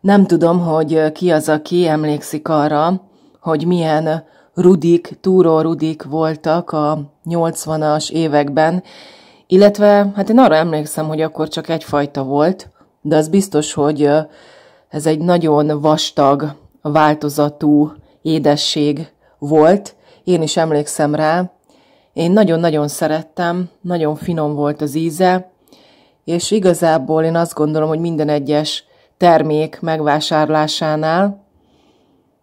Nem tudom, hogy ki az, aki emlékszik arra, hogy milyen rudik, túró rudik voltak a 80-as években, illetve hát én arra emlékszem, hogy akkor csak egyfajta volt, de az biztos, hogy ez egy nagyon vastag, változatú édesség volt. Én is emlékszem rá. Én nagyon-nagyon szerettem, nagyon finom volt az íze, és igazából én azt gondolom, hogy minden egyes termék megvásárlásánál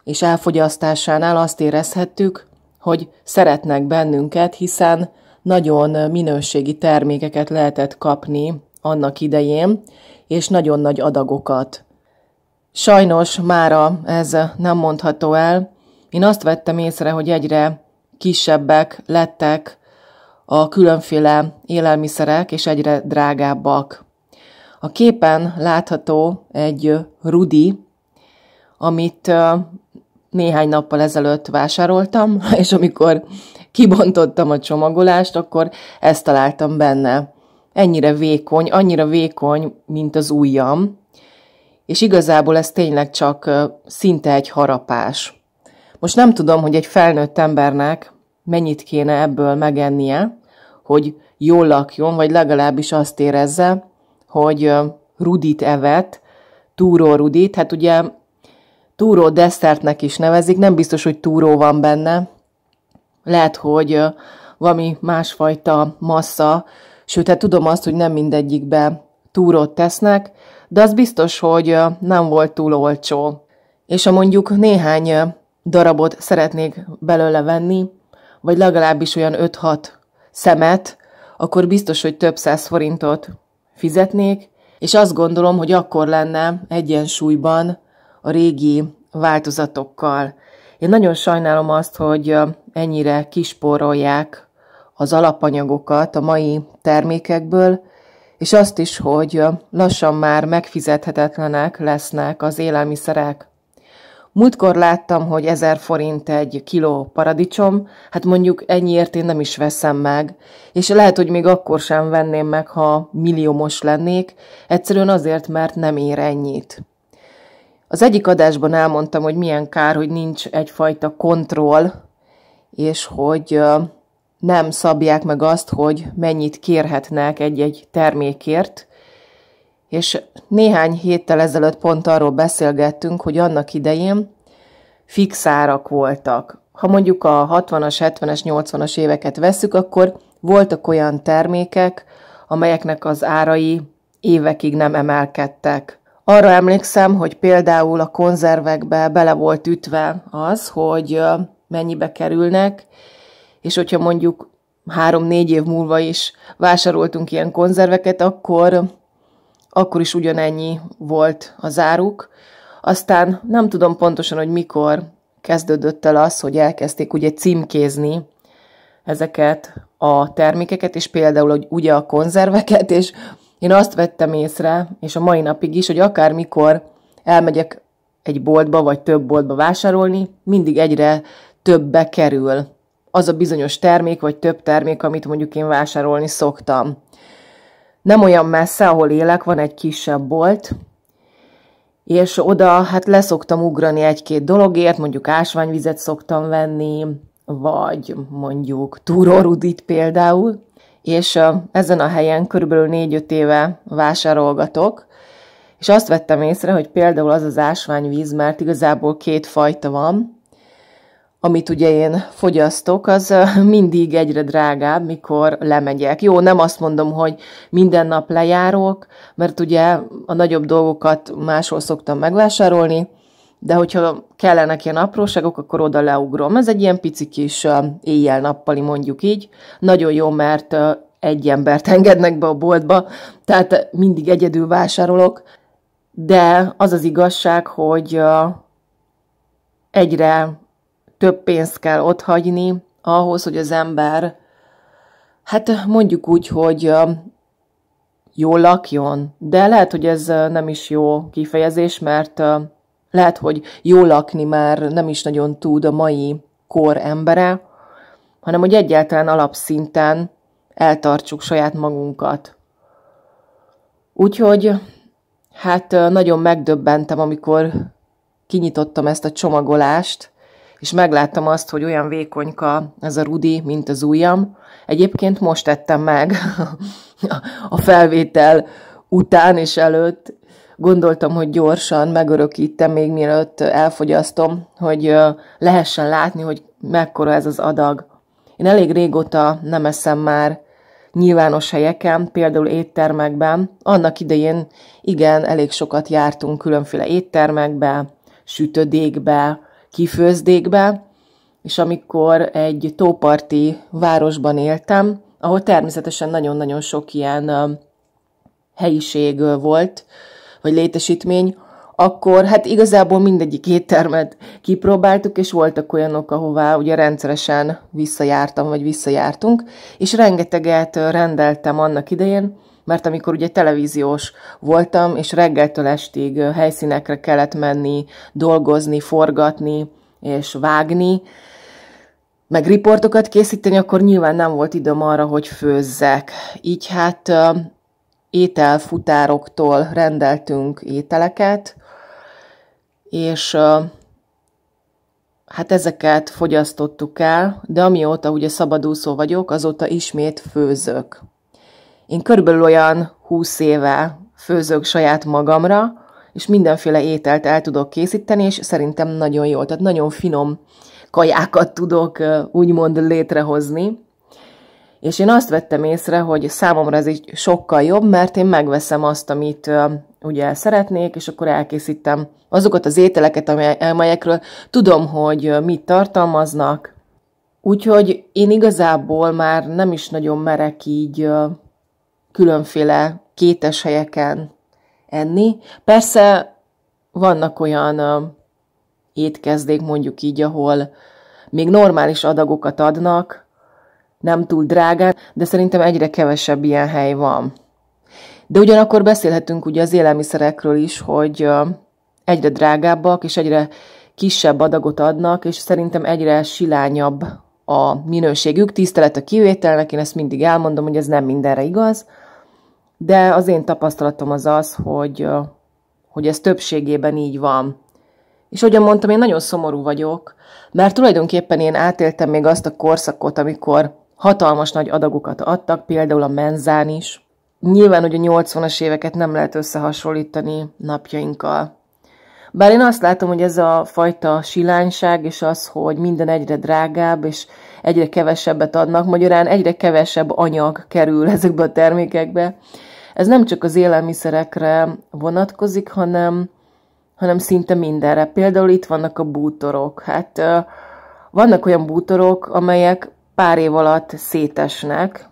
és elfogyasztásánál azt érezhettük, hogy szeretnek bennünket, hiszen nagyon minőségi termékeket lehetett kapni annak idején, és nagyon nagy adagokat. Sajnos mára ez nem mondható el. Én azt vettem észre, hogy egyre kisebbek lettek a különféle élelmiszerek, és egyre drágábbak. A képen látható egy rudi, amit néhány nappal ezelőtt vásároltam, és amikor kibontottam a csomagolást, akkor ezt találtam benne. Ennyire vékony, annyira vékony, mint az ujjam, és igazából ez tényleg csak szinte egy harapás. Most nem tudom, hogy egy felnőtt embernek mennyit kéne ebből megennie, hogy jól lakjon, vagy legalábbis azt érezze, hogy Rudit evett, túró Rudit, hát ugye túró desszertnek is nevezik, nem biztos, hogy túró van benne, lehet, hogy valami másfajta massza, sőt, hát tudom azt, hogy nem mindegyikbe túrót tesznek, de az biztos, hogy nem volt túl olcsó. És ha mondjuk néhány darabot szeretnék belőle venni, vagy legalábbis olyan 5-6 szemet, akkor biztos, hogy több száz forintot fizetnék, és azt gondolom, hogy akkor lenne egyensúlyban a régi változatokkal. Én nagyon sajnálom azt, hogy ennyire kisporolják az alapanyagokat a mai termékekből, és azt is, hogy lassan már megfizethetetlenek lesznek az élelmiszerek. Múltkor láttam, hogy 1000 forint egy kiló paradicsom, hát mondjuk ennyiért én nem is veszem meg, és lehet, hogy még akkor sem venném meg, ha milliómos lennék, egyszerűen azért, mert nem ér ennyit. Az egyik adásban elmondtam, hogy milyen kár, hogy nincs egyfajta kontroll, és hogy nem szabják meg azt, hogy mennyit kérhetnek egy-egy termékért, és néhány héttel ezelőtt pont arról beszélgettünk, hogy annak idején fix árak voltak. Ha mondjuk a 60-as, 70-es, 80-as éveket veszük, akkor voltak olyan termékek, amelyeknek az árai évekig nem emelkedtek. Arra emlékszem, hogy például a konzervekbe bele volt ütve az, hogy mennyibe kerülnek, és hogyha mondjuk három-négy év múlva is vásároltunk ilyen konzerveket, akkor akkor is ugyanennyi volt a záruk. Aztán nem tudom pontosan, hogy mikor kezdődött el az, hogy elkezdték ugye címkézni ezeket a termékeket, és például hogy ugye a konzerveket, és én azt vettem észre, és a mai napig is, hogy akármikor elmegyek egy boltba, vagy több boltba vásárolni, mindig egyre többbe kerül az a bizonyos termék, vagy több termék, amit mondjuk én vásárolni szoktam nem olyan messze, ahol élek, van egy kisebb bolt, és oda hát leszoktam ugrani egy-két dologért, mondjuk ásványvizet szoktam venni, vagy mondjuk túrorudit például, és ezen a helyen körülbelül négy-öt éve vásárolgatok, és azt vettem észre, hogy például az az ásványvíz, mert igazából két fajta van, amit ugye én fogyasztok, az mindig egyre drágább, mikor lemegyek. Jó, nem azt mondom, hogy minden nap lejárok, mert ugye a nagyobb dolgokat máshol szoktam megvásárolni, de hogyha kellenek ilyen apróságok, akkor oda leugrom. Ez egy ilyen pici kis éjjel-nappali, mondjuk így. Nagyon jó, mert egy embert engednek be a boltba, tehát mindig egyedül vásárolok, de az az igazság, hogy egyre több pénzt kell otthagyni ahhoz, hogy az ember, hát mondjuk úgy, hogy jól lakjon. De lehet, hogy ez nem is jó kifejezés, mert lehet, hogy jól lakni már nem is nagyon tud a mai kor embere, hanem hogy egyáltalán alapszinten eltartsuk saját magunkat. Úgyhogy hát nagyon megdöbbentem, amikor kinyitottam ezt a csomagolást, és megláttam azt, hogy olyan vékonyka ez a Rudi, mint az ujjam. Egyébként most tettem meg a felvétel után és előtt. Gondoltam, hogy gyorsan megörökítem, még mielőtt elfogyasztom, hogy lehessen látni, hogy mekkora ez az adag. Én elég régóta nem eszem már nyilvános helyeken, például éttermekben. Annak idején igen, elég sokat jártunk különféle éttermekbe, sütödékbe, kifőzdékbe, és amikor egy tóparti városban éltem, ahol természetesen nagyon-nagyon sok ilyen helyiség volt, vagy létesítmény, akkor hát igazából mindegyik éttermet kipróbáltuk, és voltak olyanok, ahová ugye rendszeresen visszajártam, vagy visszajártunk, és rengeteget rendeltem annak idején, mert amikor ugye televíziós voltam, és reggeltől estig helyszínekre kellett menni, dolgozni, forgatni és vágni, meg riportokat készíteni, akkor nyilván nem volt időm arra, hogy főzzek. Így hát ételfutároktól rendeltünk ételeket, és hát ezeket fogyasztottuk el, de amióta ugye szabadúszó vagyok, azóta ismét főzök. Én körülbelül olyan 20 éve főzök saját magamra, és mindenféle ételt el tudok készíteni, és szerintem nagyon jól, tehát nagyon finom kajákat tudok úgymond létrehozni. És én azt vettem észre, hogy számomra ez így sokkal jobb, mert én megveszem azt, amit ugye szeretnék, és akkor elkészítem azokat az ételeket, amelyekről tudom, hogy mit tartalmaznak. Úgyhogy én igazából már nem is nagyon merek így különféle kétes helyeken enni. Persze vannak olyan étkezdék, mondjuk így, ahol még normális adagokat adnak, nem túl drágán, de szerintem egyre kevesebb ilyen hely van. De ugyanakkor beszélhetünk ugye az élelmiszerekről is, hogy egyre drágábbak, és egyre kisebb adagot adnak, és szerintem egyre silányabb a minőségük. Tisztelet a kivételnek, én ezt mindig elmondom, hogy ez nem mindenre igaz, de az én tapasztalatom az az, hogy, hogy ez többségében így van. És ahogyan mondtam, én nagyon szomorú vagyok, mert tulajdonképpen én átéltem még azt a korszakot, amikor hatalmas nagy adagokat adtak, például a menzán is. Nyilván, hogy a 80-as éveket nem lehet összehasonlítani napjainkkal. Bár én azt látom, hogy ez a fajta silányság, és az, hogy minden egyre drágább, és egyre kevesebbet adnak, magyarán egyre kevesebb anyag kerül ezekbe a termékekbe, ez nem csak az élelmiszerekre vonatkozik, hanem, hanem szinte mindenre. Például itt vannak a bútorok. Hát vannak olyan bútorok, amelyek pár év alatt szétesnek,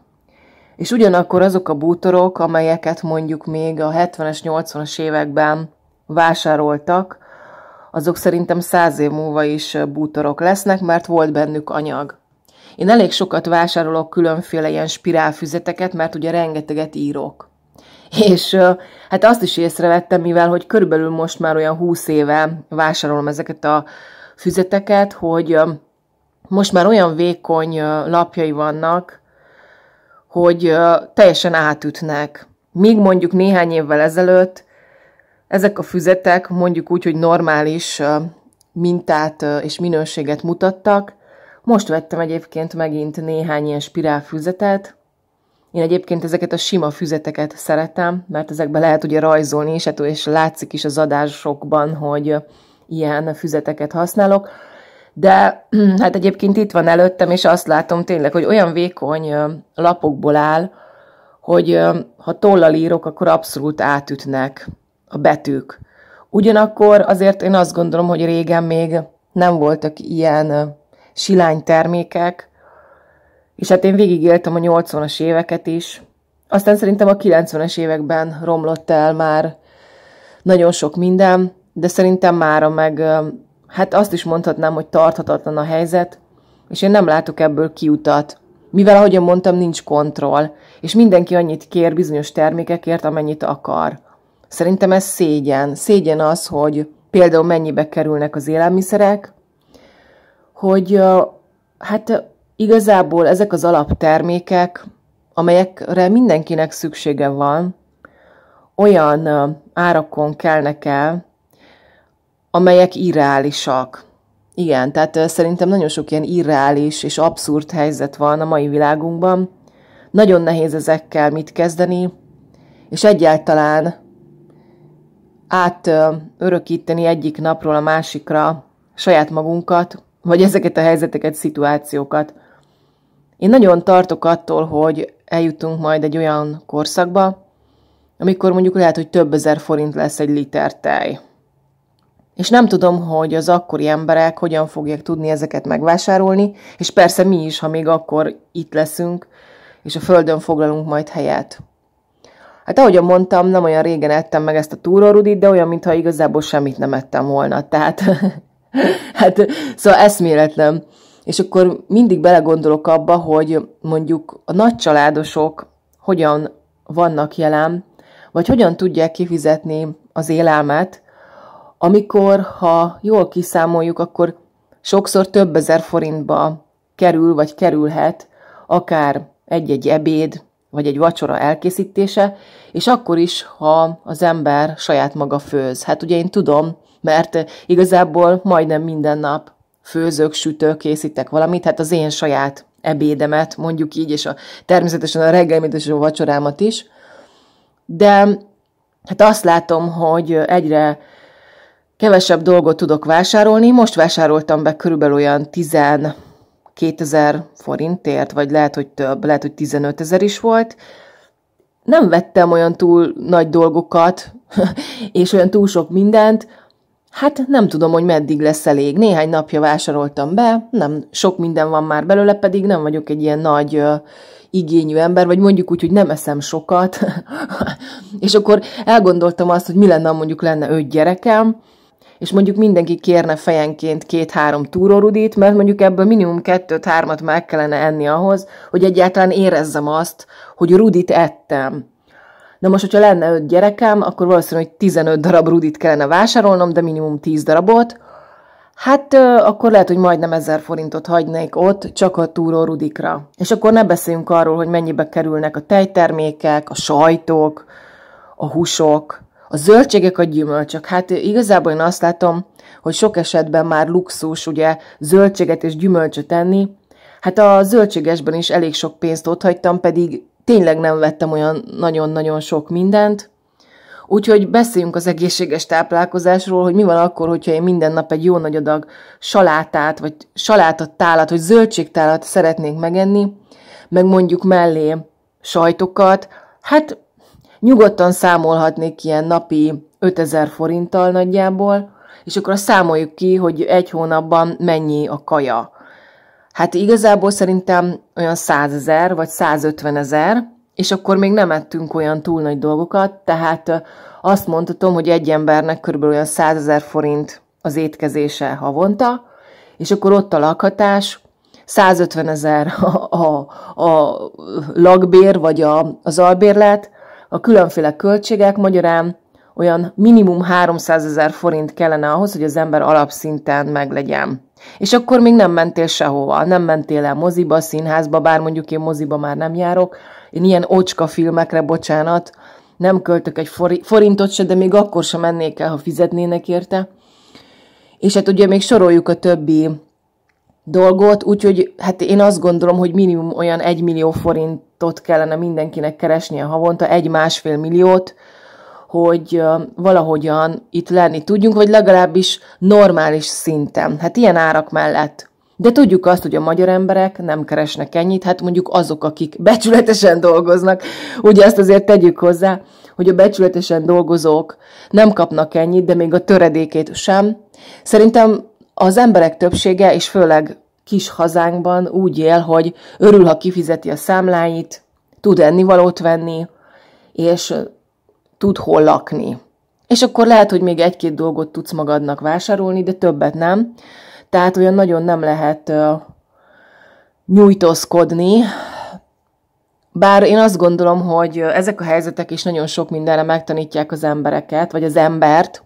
és ugyanakkor azok a bútorok, amelyeket mondjuk még a 70-es, 80-as években vásároltak, azok szerintem száz év múlva is bútorok lesznek, mert volt bennük anyag. Én elég sokat vásárolok különféle ilyen spirálfüzeteket, mert ugye rengeteget írok és hát azt is észrevettem, mivel hogy körülbelül most már olyan húsz éve vásárolom ezeket a füzeteket, hogy most már olyan vékony lapjai vannak, hogy teljesen átütnek. Míg mondjuk néhány évvel ezelőtt ezek a füzetek mondjuk úgy, hogy normális mintát és minőséget mutattak. Most vettem egyébként megint néhány ilyen spirálfüzetet, én egyébként ezeket a sima füzeteket szeretem, mert ezekbe lehet ugye rajzolni, és, hát és látszik is az adásokban, hogy ilyen füzeteket használok. De hát egyébként itt van előttem, és azt látom tényleg, hogy olyan vékony lapokból áll, hogy ha tollal írok, akkor abszolút átütnek a betűk. Ugyanakkor azért én azt gondolom, hogy régen még nem voltak ilyen silány termékek, és hát én végigéltem a 80-as éveket is. Aztán szerintem a 90-es években romlott el már nagyon sok minden, de szerintem mára meg, hát azt is mondhatnám, hogy tarthatatlan a helyzet, és én nem látok ebből kiutat. Mivel, ahogyan mondtam, nincs kontroll, és mindenki annyit kér bizonyos termékekért, amennyit akar. Szerintem ez szégyen. Szégyen az, hogy például mennyibe kerülnek az élelmiszerek, hogy hát Igazából ezek az alaptermékek, amelyekre mindenkinek szüksége van, olyan árakon kelnek el, amelyek irreálisak. Igen, tehát szerintem nagyon sok ilyen irreális és abszurd helyzet van a mai világunkban. Nagyon nehéz ezekkel mit kezdeni, és egyáltalán átörökíteni egyik napról a másikra saját magunkat, vagy ezeket a helyzeteket, szituációkat. Én nagyon tartok attól, hogy eljutunk majd egy olyan korszakba, amikor mondjuk lehet, hogy több ezer forint lesz egy liter tej. És nem tudom, hogy az akkori emberek hogyan fogják tudni ezeket megvásárolni, és persze mi is, ha még akkor itt leszünk, és a földön foglalunk majd helyet. Hát ahogy mondtam, nem olyan régen ettem meg ezt a túrorudit, de olyan, mintha igazából semmit nem ettem volna. Tehát, hát, szóval eszméletlen. És akkor mindig belegondolok abba, hogy mondjuk a nagycsaládosok hogyan vannak jelen, vagy hogyan tudják kifizetni az élelmet, amikor, ha jól kiszámoljuk, akkor sokszor több ezer forintba kerül, vagy kerülhet, akár egy-egy ebéd, vagy egy vacsora elkészítése, és akkor is, ha az ember saját maga főz. Hát ugye én tudom, mert igazából majdnem minden nap főzök, sütök, készítek valamit, hát az én saját ebédemet, mondjuk így, és a, természetesen a reggelimet és a vacsorámat is. De hát azt látom, hogy egyre kevesebb dolgot tudok vásárolni. Most vásároltam be körülbelül olyan 12 ezer forintért, vagy lehet, hogy több, lehet, hogy 15 ezer is volt. Nem vettem olyan túl nagy dolgokat, és olyan túl sok mindent, Hát nem tudom, hogy meddig lesz elég. Néhány napja vásároltam be, nem sok minden van már belőle, pedig nem vagyok egy ilyen nagy ö, igényű ember, vagy mondjuk úgy, hogy nem eszem sokat. és akkor elgondoltam azt, hogy mi lenne, mondjuk lenne öt gyerekem, és mondjuk mindenki kérne fejenként két-három túrórudit, mert mondjuk ebből minimum kettőt-hármat meg kellene enni ahhoz, hogy egyáltalán érezzem azt, hogy rudit ettem. Na most, hogyha lenne öt gyerekem, akkor valószínűleg 15 darab rudit kellene vásárolnom, de minimum 10 darabot. Hát akkor lehet, hogy majdnem 1000 forintot hagynék ott, csak a túró rudikra. És akkor ne beszéljünk arról, hogy mennyibe kerülnek a tejtermékek, a sajtok, a húsok, a zöldségek, a gyümölcsök. Hát igazából én azt látom, hogy sok esetben már luxus, ugye, zöldséget és gyümölcsöt enni. Hát a zöldségesben is elég sok pénzt otthagytam, pedig tényleg nem vettem olyan nagyon-nagyon sok mindent, Úgyhogy beszéljünk az egészséges táplálkozásról, hogy mi van akkor, hogyha én minden nap egy jó nagy adag salátát, vagy salátat, tálat, vagy zöldségtálat szeretnék megenni, meg mondjuk mellé sajtokat, hát nyugodtan számolhatnék ilyen napi 5000 forinttal nagyjából, és akkor számoljuk ki, hogy egy hónapban mennyi a kaja. Hát igazából szerintem olyan 100 ezer, vagy 150 ezer, és akkor még nem ettünk olyan túl nagy dolgokat, tehát azt mondhatom, hogy egy embernek körülbelül olyan 100 ezer forint az étkezése havonta, és akkor ott a lakhatás, 150 ezer a, a, a lakbér vagy a, az albérlet, a különféle költségek, magyarán olyan minimum 300 ezer forint kellene ahhoz, hogy az ember alapszinten meglegyen. És akkor még nem mentél sehova, nem mentél el moziba, színházba, bár mondjuk én moziba már nem járok. Én ilyen ocska filmekre, bocsánat, nem költök egy forintot se, de még akkor sem mennék el, ha fizetnének érte. És hát ugye még soroljuk a többi dolgot, úgyhogy hát én azt gondolom, hogy minimum olyan egy millió forintot kellene mindenkinek keresnie havonta, egy másfél milliót, hogy valahogyan itt lenni tudjunk, vagy legalábbis normális szinten. Hát ilyen árak mellett. De tudjuk azt, hogy a magyar emberek nem keresnek ennyit, hát mondjuk azok, akik becsületesen dolgoznak. Ugye azt azért tegyük hozzá, hogy a becsületesen dolgozók nem kapnak ennyit, de még a töredékét sem. Szerintem az emberek többsége, és főleg kis hazánkban úgy él, hogy örül, ha kifizeti a számláit, tud ennivalót venni, és tud hol lakni. És akkor lehet, hogy még egy-két dolgot tudsz magadnak vásárolni, de többet nem. Tehát olyan nagyon nem lehet nyújtózkodni. Bár én azt gondolom, hogy ezek a helyzetek is nagyon sok mindenre megtanítják az embereket, vagy az embert,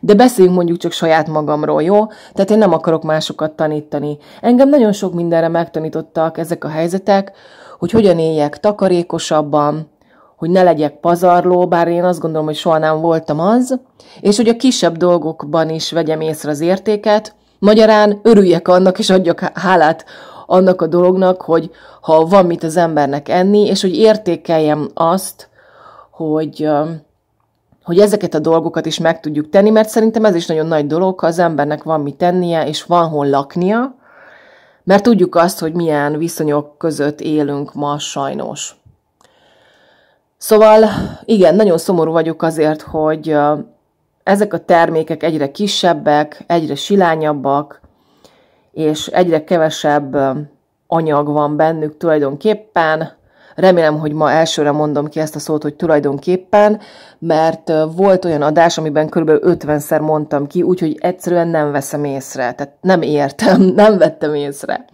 de beszéljünk mondjuk csak saját magamról, jó? Tehát én nem akarok másokat tanítani. Engem nagyon sok mindenre megtanítottak ezek a helyzetek, hogy hogyan éljek takarékosabban, hogy ne legyek pazarló, bár én azt gondolom, hogy soha nem voltam az, és hogy a kisebb dolgokban is vegyem észre az értéket, magyarán örüljek annak, és adjak hálát annak a dolognak, hogy ha van mit az embernek enni, és hogy értékeljem azt, hogy, um, hogy ezeket a dolgokat is meg tudjuk tenni, mert szerintem ez is nagyon nagy dolog, ha az embernek van mit tennie, és van hol laknia, mert tudjuk azt, hogy milyen viszonyok között élünk ma sajnos. Szóval igen, nagyon szomorú vagyok azért, hogy ezek a termékek egyre kisebbek, egyre silányabbak, és egyre kevesebb anyag van bennük tulajdonképpen. Remélem, hogy ma elsőre mondom ki ezt a szót, hogy tulajdonképpen, mert volt olyan adás, amiben kb. 50-szer mondtam ki, úgyhogy egyszerűen nem veszem észre. Tehát nem értem, nem vettem észre.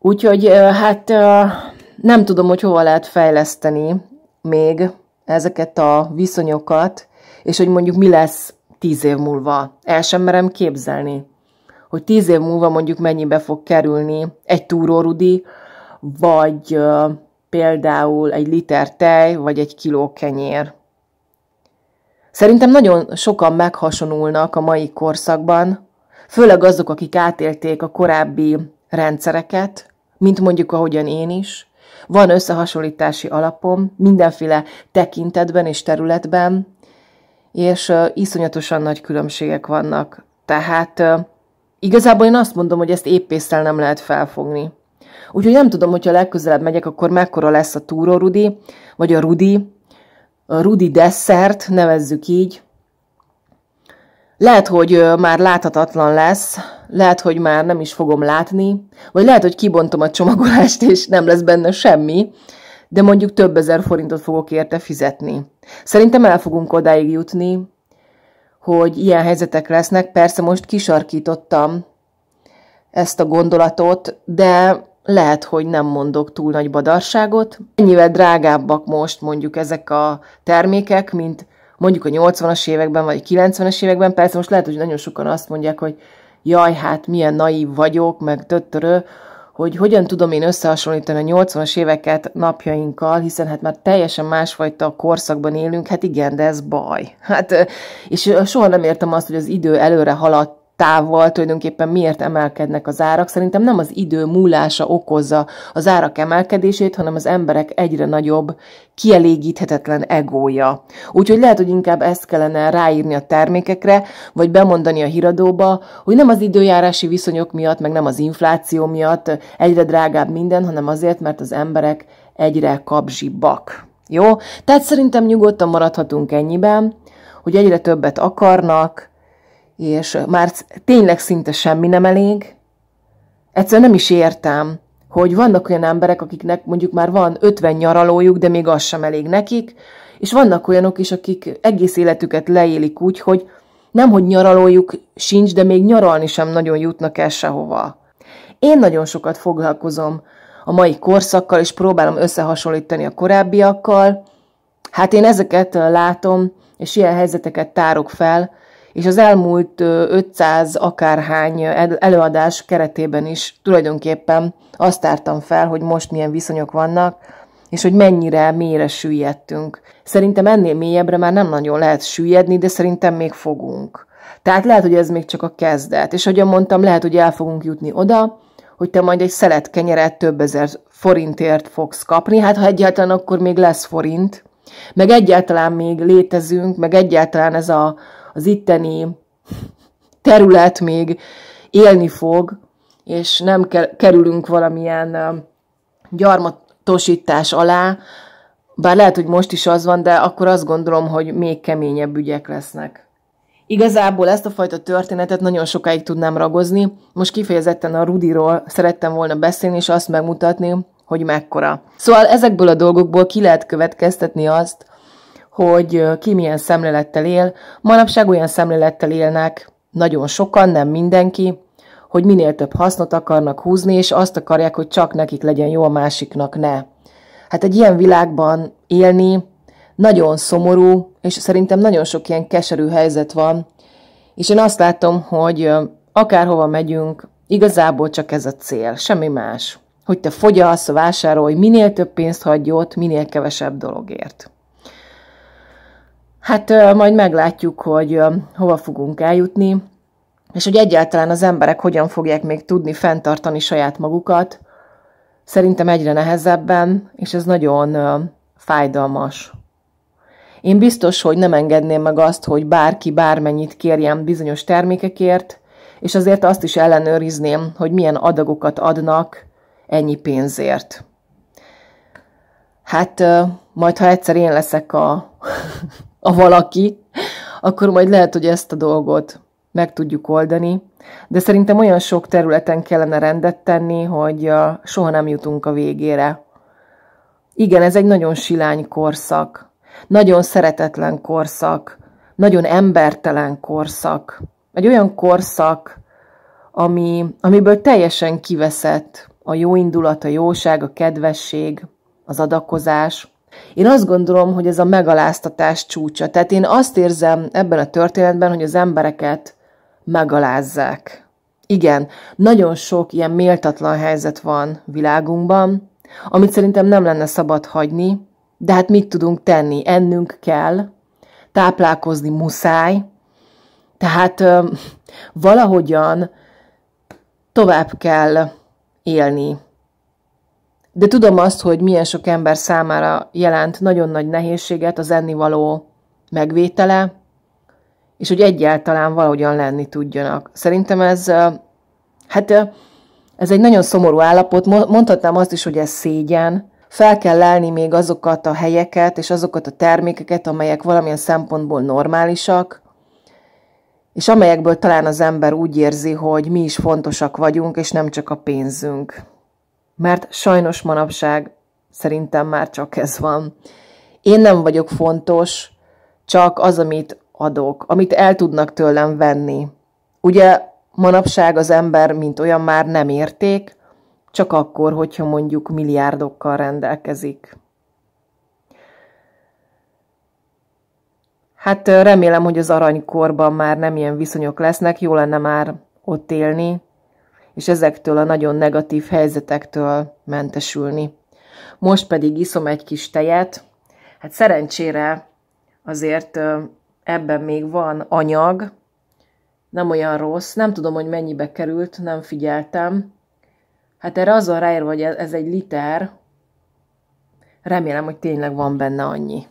Úgyhogy hát nem tudom, hogy hova lehet fejleszteni még ezeket a viszonyokat, és hogy mondjuk mi lesz tíz év múlva. El sem merem képzelni, hogy tíz év múlva mondjuk mennyibe fog kerülni egy túrórudi, vagy például egy liter tej, vagy egy kiló kenyér. Szerintem nagyon sokan meghasonulnak a mai korszakban, főleg azok, akik átélték a korábbi rendszereket, mint mondjuk ahogyan én is, van összehasonlítási alapom mindenféle tekintetben és területben, és iszonyatosan nagy különbségek vannak. Tehát igazából én azt mondom, hogy ezt éppésszel nem lehet felfogni. Úgyhogy nem tudom, hogyha legközelebb megyek, akkor mekkora lesz a túró Rudi, vagy a Rudi, a Rudi desszert, nevezzük így. Lehet, hogy már láthatatlan lesz, lehet, hogy már nem is fogom látni, vagy lehet, hogy kibontom a csomagolást, és nem lesz benne semmi, de mondjuk több ezer forintot fogok érte fizetni. Szerintem el fogunk odáig jutni, hogy ilyen helyzetek lesznek. Persze most kisarkítottam ezt a gondolatot, de lehet, hogy nem mondok túl nagy badarságot. Ennyivel drágábbak most mondjuk ezek a termékek, mint mondjuk a 80-as években, vagy 90-es években, persze most lehet, hogy nagyon sokan azt mondják, hogy jaj, hát milyen naív vagyok, meg töttörő, hogy hogyan tudom én összehasonlítani a 80-as éveket napjainkkal, hiszen hát már teljesen másfajta korszakban élünk, hát igen, de ez baj. Hát, és soha nem értem azt, hogy az idő előre haladt távval tulajdonképpen miért emelkednek az árak. Szerintem nem az idő múlása okozza az árak emelkedését, hanem az emberek egyre nagyobb kielégíthetetlen egója. Úgyhogy lehet, hogy inkább ezt kellene ráírni a termékekre, vagy bemondani a híradóba, hogy nem az időjárási viszonyok miatt, meg nem az infláció miatt egyre drágább minden, hanem azért, mert az emberek egyre kapzsibbak. Jó? Tehát szerintem nyugodtan maradhatunk ennyiben, hogy egyre többet akarnak, és már tényleg szinte semmi nem elég. Egyszerűen nem is értem, hogy vannak olyan emberek, akiknek mondjuk már van 50 nyaralójuk, de még az sem elég nekik, és vannak olyanok is, akik egész életüket leélik úgy, hogy nem, hogy nyaralójuk sincs, de még nyaralni sem nagyon jutnak el sehova. Én nagyon sokat foglalkozom a mai korszakkal, és próbálom összehasonlítani a korábbiakkal. Hát én ezeket látom, és ilyen helyzeteket tárok fel, és az elmúlt 500 akárhány előadás keretében is tulajdonképpen azt tártam fel, hogy most milyen viszonyok vannak, és hogy mennyire mélyre süllyedtünk. Szerintem ennél mélyebbre már nem nagyon lehet süllyedni, de szerintem még fogunk. Tehát lehet, hogy ez még csak a kezdet. És ahogy mondtam, lehet, hogy el fogunk jutni oda, hogy te majd egy szelet kenyeret több ezer forintért fogsz kapni. Hát ha egyáltalán akkor még lesz forint, meg egyáltalán még létezünk, meg egyáltalán ez a az itteni terület még élni fog, és nem kerülünk valamilyen gyarmatosítás alá, bár lehet, hogy most is az van, de akkor azt gondolom, hogy még keményebb ügyek lesznek. Igazából ezt a fajta történetet nagyon sokáig tudnám ragozni. Most kifejezetten a Rudiról szerettem volna beszélni, és azt megmutatni, hogy mekkora. Szóval ezekből a dolgokból ki lehet következtetni azt, hogy ki milyen szemlélettel él. Manapság olyan szemlélettel élnek, nagyon sokan, nem mindenki, hogy minél több hasznot akarnak húzni, és azt akarják, hogy csak nekik legyen jó, a másiknak ne. Hát egy ilyen világban élni nagyon szomorú, és szerintem nagyon sok ilyen keserű helyzet van, és én azt látom, hogy akárhova megyünk, igazából csak ez a cél, semmi más. Hogy te fogyasz, vásárolj, minél több pénzt hagyj ott, minél kevesebb dologért. Hát majd meglátjuk, hogy hova fogunk eljutni, és hogy egyáltalán az emberek hogyan fogják még tudni fenntartani saját magukat. Szerintem egyre nehezebben, és ez nagyon fájdalmas. Én biztos, hogy nem engedném meg azt, hogy bárki bármennyit kérjen bizonyos termékekért, és azért azt is ellenőrizném, hogy milyen adagokat adnak ennyi pénzért. Hát majd, ha egyszer én leszek a a valaki, akkor majd lehet, hogy ezt a dolgot meg tudjuk oldani, de szerintem olyan sok területen kellene rendet tenni, hogy soha nem jutunk a végére. Igen, ez egy nagyon silány korszak, nagyon szeretetlen korszak, nagyon embertelen korszak. Egy olyan korszak, ami, amiből teljesen kiveszett a jó indulat, a jóság, a kedvesség, az adakozás. Én azt gondolom, hogy ez a megaláztatás csúcsa. Tehát én azt érzem ebben a történetben, hogy az embereket megalázzák. Igen, nagyon sok ilyen méltatlan helyzet van világunkban, amit szerintem nem lenne szabad hagyni, de hát mit tudunk tenni? Ennünk kell, táplálkozni muszáj, tehát ö, valahogyan tovább kell élni de tudom azt, hogy milyen sok ember számára jelent nagyon nagy nehézséget az ennivaló megvétele, és hogy egyáltalán valahogyan lenni tudjanak. Szerintem ez, hát ez egy nagyon szomorú állapot, mondhatnám azt is, hogy ez szégyen, fel kell lelni még azokat a helyeket és azokat a termékeket, amelyek valamilyen szempontból normálisak, és amelyekből talán az ember úgy érzi, hogy mi is fontosak vagyunk, és nem csak a pénzünk mert sajnos manapság szerintem már csak ez van. Én nem vagyok fontos, csak az, amit adok, amit el tudnak tőlem venni. Ugye manapság az ember, mint olyan már nem érték, csak akkor, hogyha mondjuk milliárdokkal rendelkezik. Hát remélem, hogy az aranykorban már nem ilyen viszonyok lesznek, jó lenne már ott élni, és ezektől a nagyon negatív helyzetektől mentesülni. Most pedig iszom egy kis tejet. Hát szerencsére azért ebben még van anyag, nem olyan rossz, nem tudom, hogy mennyibe került, nem figyeltem. Hát erre azon ráírva, hogy ez egy liter, remélem, hogy tényleg van benne annyi.